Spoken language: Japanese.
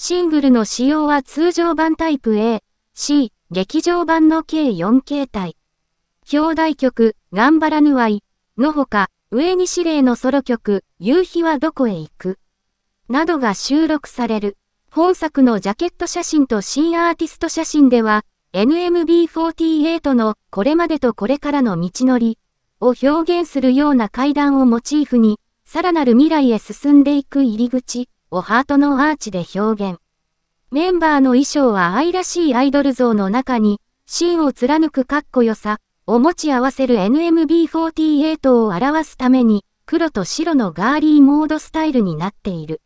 シングルの仕様は通常版タイプ A、C、劇場版の計4形態。表題曲、頑張らぬわい、のほか、上に指令のソロ曲、夕日はどこへ行く、などが収録される。本作のジャケット写真と新アーティスト写真では、NMB48 のこれまでとこれからの道のりを表現するような階段をモチーフに、さらなる未来へ進んでいく入り口をハートのアーチで表現。メンバーの衣装は愛らしいアイドル像の中に、芯を貫くかっこよさを持ち合わせる NMB48 を表すために、黒と白のガーリーモードスタイルになっている。